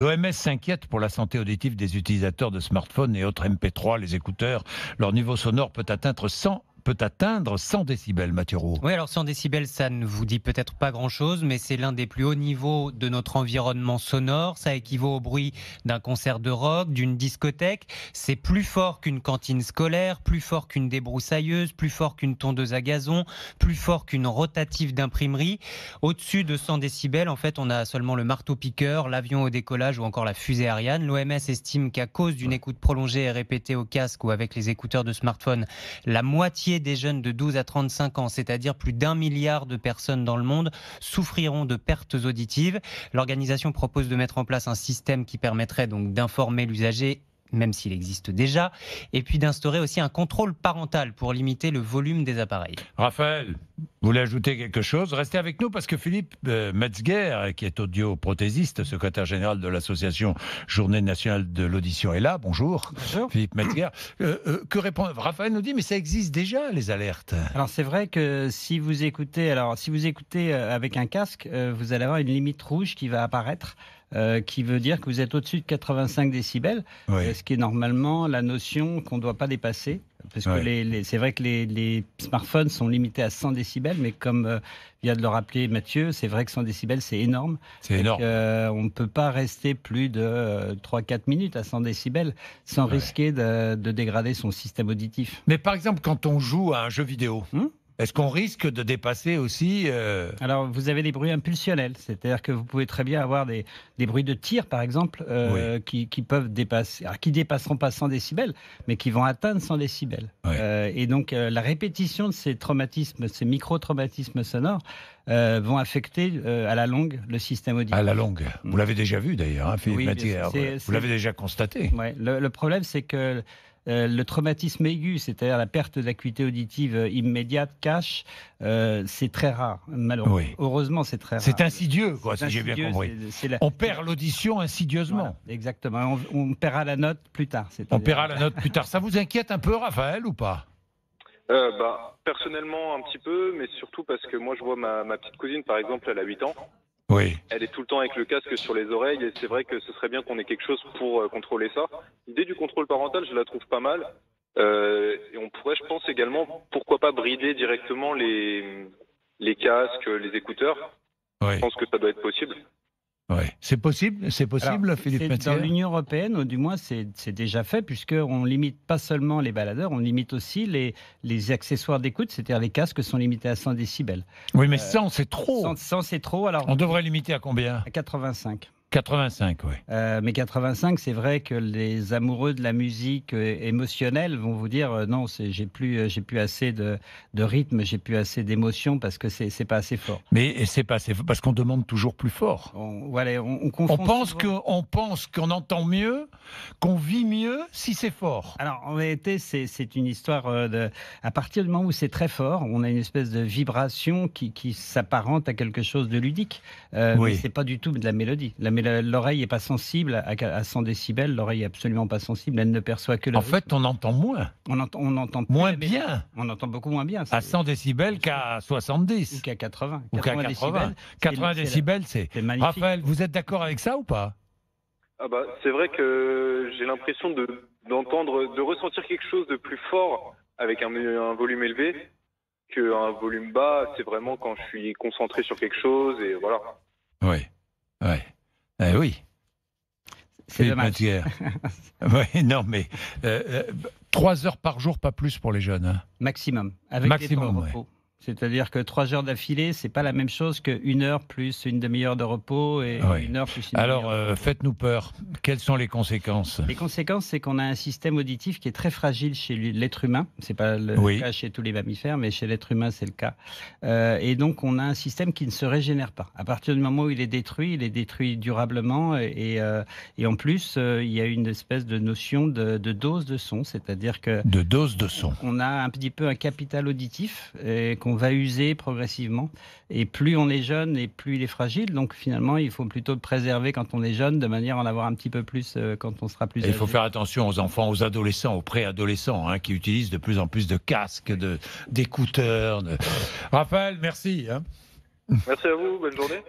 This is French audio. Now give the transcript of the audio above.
L'OMS s'inquiète pour la santé auditive des utilisateurs de smartphones et autres MP3, les écouteurs. Leur niveau sonore peut atteindre 100 peut atteindre 100 décibels, Mathieu Roux. Oui, alors 100 décibels, ça ne vous dit peut-être pas grand-chose, mais c'est l'un des plus hauts niveaux de notre environnement sonore. Ça équivaut au bruit d'un concert de rock, d'une discothèque. C'est plus fort qu'une cantine scolaire, plus fort qu'une débroussailleuse, plus fort qu'une tondeuse à gazon, plus fort qu'une rotative d'imprimerie. Au-dessus de 100 décibels, en fait, on a seulement le marteau-piqueur, l'avion au décollage ou encore la fusée Ariane. L'OMS estime qu'à cause d'une écoute prolongée et répétée au casque ou avec les écouteurs de smartphone, la moitié des jeunes de 12 à 35 ans, c'est-à-dire plus d'un milliard de personnes dans le monde, souffriront de pertes auditives. L'organisation propose de mettre en place un système qui permettrait donc d'informer l'usager même s'il existe déjà, et puis d'instaurer aussi un contrôle parental pour limiter le volume des appareils. Raphaël, vous voulez ajouter quelque chose Restez avec nous parce que Philippe euh, Metzger, qui est audioprothésiste, secrétaire général de l'association Journée nationale de l'audition, est là. Bonjour. Philippe Metzger. Euh, euh, que répond Raphaël nous dit mais ça existe déjà les alertes. Alors c'est vrai que si vous écoutez, alors si vous écoutez avec un casque, vous allez avoir une limite rouge qui va apparaître. Euh, qui veut dire que vous êtes au-dessus de 85 décibels, euh, ce qui est normalement la notion qu'on ne doit pas dépasser. Parce que c'est vrai que les, smartphones sont limités à 100 décibels, mais comme euh, vient de le rappeler Mathieu, c'est vrai que 100 décibels, c'est énorme. C'est énorme. on ne peut pas rester plus de 3-4 minutes à 100 décibels sans risquer de, dégrader son système auditif. Mais par exemple, quand on joue à un jeu vidéo, hmm est-ce qu'on risque de dépasser aussi euh, Alors, vous avez des bruits impulsionnels, c'est-à-dire que vous pouvez très bien avoir des, des bruits de tir, par exemple, euh, qui, qui, peuvent dépasser, qui dépasseront pas 100 décibels, mais qui vont atteindre 100 décibels. Euh, et donc, la répétition de ces traumatismes, ces micro-traumatismes sonores, vont affecter à la longue le système auditif. À la longue. Vous mm. l'avez déjà vu d'ailleurs, hein, Philippe Mathieu. Vous l'avez déjà constaté. Ouais. le problème, c'est que euh, le traumatisme aigu, c'est-à-dire la perte d'acuité auditive euh, immédiate, cache, euh, c'est très rare, malheureusement. Heureusement, c'est très rare. C'est insidieux, si j'ai bien compris. On perd l'audition insidieusement. exactement. On, perd paiera la note plus tard. On paiera la note plus tard. Ça vous inquiète un peu, Raphaël, ou pas bah, personnellement un petit peu, mais surtout parce que moi je vois ma, ma petite cousine par exemple, elle a 8 ans, oui. Elle est tout le temps avec le casque sur les oreilles et c'est vrai que ce serait bien qu'on ait quelque chose pour euh, contrôler ça. L'idée du contrôle parental, je la trouve pas mal. Euh, et on pourrait, je pense également, pourquoi pas brider directement les, les casques, les écouteurs. Oui. Je pense que ça doit être possible. C'est possible, c'est possible, Philippe Dans l'Union européenne, du moins, c'est déjà fait, puisqu'on limite pas seulement les baladeurs, on limite aussi les, les accessoires d'écoute, c'est-à-dire les casques sont limités à 100 décibels. Oui, mais 100, euh, c'est trop. 100 c'est trop. Alors, on devrait limiter à combien À 85. 85, oui. Euh, mais 85, c'est vrai que les amoureux de la musique euh, émotionnelle vont vous dire euh, non, j'ai plus, j'ai plus assez de, rythme, j'ai plus assez d'émotion parce que c'est pas assez fort. Mais c'est pas assez parce qu'on demande toujours plus fort. On, pense on pense qu'on entend mieux qu'on vit mieux si c'est fort. Alors, en réalité, c'est une histoire euh, de. À partir du moment où c'est très fort, on a une espèce de vibration qui, s'apparente à quelque chose de ludique. Euh, oui. Mais c'est pas du tout de la mélodie. L'oreille est pas sensible à, 100 décibels, l'oreille est absolument pas sensible, elle ne perçoit que le. En fait, on entend moins. On, on entend moins bien. On entend beaucoup moins bien. À 100 décibels qu'à 70. Ou qu'à 80. 80. décibels, c'est. Raphaël, vous êtes d'accord avec ça ou pas ah bah, c'est vrai que j'ai l'impression de d'entendre, de ressentir quelque chose de plus fort avec un, volume élevé qu'un volume bas. C'est vraiment quand je suis concentré sur quelque chose et voilà. Oui, oui, eh oui. C'est matière. non, mais euh, euh, trois heures par jour, pas plus pour les jeunes. Hein. Maximum. Maximum, c'est-à-dire que trois heures d'affilée, c'est pas la même chose qu'une heure plus une demi-heure de repos et une heure plus une Alors, euh, faites-nous peur. Quelles sont les conséquences Les conséquences, c'est qu'on a un système auditif qui est très fragile chez l'être humain. C'est pas le cas chez tous les mammifères, mais chez l'être humain, c'est le cas. Euh, et donc, on a un système qui ne se régénère pas. À partir du moment où il est détruit, il est détruit durablement. Et, euh, en plus, il y a une espèce de notion de, dose de son, c'est-à-dire que de dose de son. On a un petit peu un capital auditif. qu'on va user progressivement. Et plus on est jeune et plus il est fragile. Donc finalement, il faut plutôt le préserver quand on est jeune, de manière à en avoir un petit peu plus euh, quand on sera plus. âgé. Il faut faire attention aux enfants, aux adolescents, aux préadolescents, hein, qui utilisent de plus en plus de casques, d'écouteurs. De, de... Raphaël, merci. Hein. Merci à vous, bonne journée.